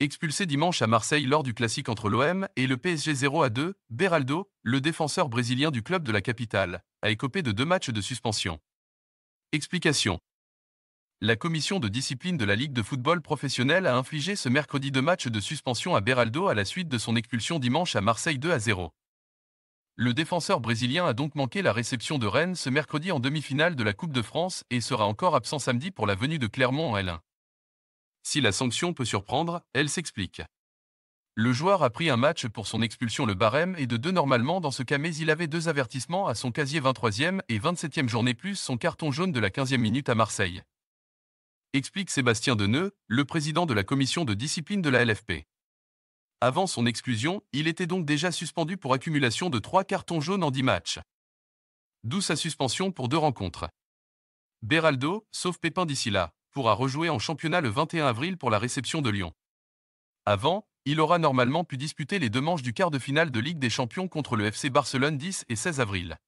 Expulsé dimanche à Marseille lors du classique entre l'OM et le PSG 0 à 2, Beraldo, le défenseur brésilien du club de la capitale, a écopé de deux matchs de suspension. Explication. La commission de discipline de la Ligue de football professionnel a infligé ce mercredi deux matchs de suspension à Beraldo à la suite de son expulsion dimanche à Marseille 2 à 0. Le défenseur brésilien a donc manqué la réception de Rennes ce mercredi en demi-finale de la Coupe de France et sera encore absent samedi pour la venue de Clermont en L1. Si la sanction peut surprendre, elle s'explique. Le joueur a pris un match pour son expulsion le barème et de deux normalement dans ce cas mais il avait deux avertissements à son casier 23e et 27e journée plus son carton jaune de la 15e minute à Marseille. Explique Sébastien Deneux, le président de la commission de discipline de la LFP. Avant son exclusion, il était donc déjà suspendu pour accumulation de trois cartons jaunes en dix matchs. D'où sa suspension pour deux rencontres. Beraldo, sauf Pépin d'ici là pourra rejouer en championnat le 21 avril pour la réception de Lyon. Avant, il aura normalement pu disputer les deux manches du quart de finale de Ligue des Champions contre le FC Barcelone 10 et 16 avril.